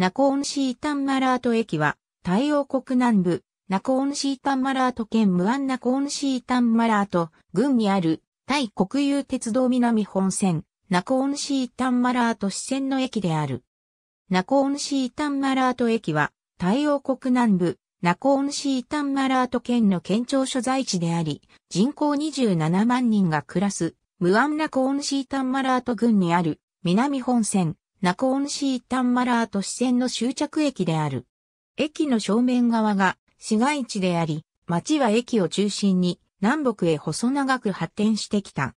ナコーンシータンマラート駅は、太陽国南部、ナコーンシータンマラート県ムアンナコーンシータンマラート、郡にある、タイ国有鉄道南本線、ナコーンシータンマラート支線の駅である。ナコーンシータンマラート駅は、太陽国南部、ナコーンシータンマラート県の県庁所在地であり、人口27万人が暮らす、ムアンナコーンシータンマラート郡にある、南本線、ナコンシータンマラーと市線の終着駅である。駅の正面側が市街地であり、町は駅を中心に南北へ細長く発展してきた。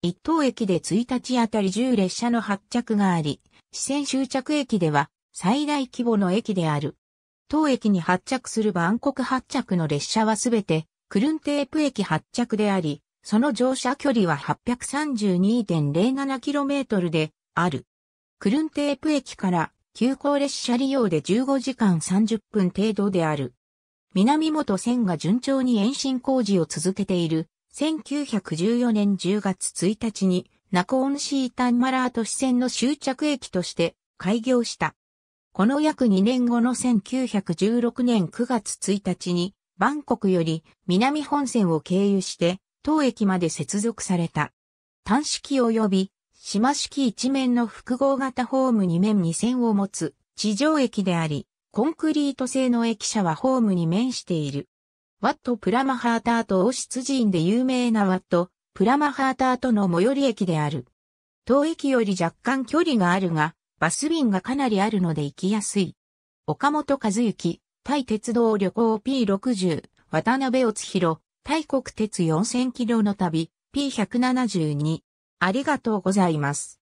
一等駅で1日あたり10列車の発着があり、支線終着駅では最大規模の駅である。当駅に発着するバンコク発着の列車はすべてクルンテープ駅発着であり、その乗車距離は 832.07km である。クルンテープ駅から急行列車利用で15時間30分程度である。南本線が順調に延伸工事を続けている1914年10月1日にナコーンシータンマラー都市線の終着駅として開業した。この約2年後の1916年9月1日にバンコクより南本線を経由して当駅まで接続された。端式及び島式一面の複合型ホームに面2線を持つ地上駅であり、コンクリート製の駅舎はホームに面している。ワット・プラマハーターとオシツ寺院で有名なワット・プラマハーターとの最寄り駅である。当駅より若干距離があるが、バス便がかなりあるので行きやすい。岡本和幸、タイ鉄道旅行 P60、渡辺乙弘、タイ国鉄4000キロの旅 P172。ありがとうございます。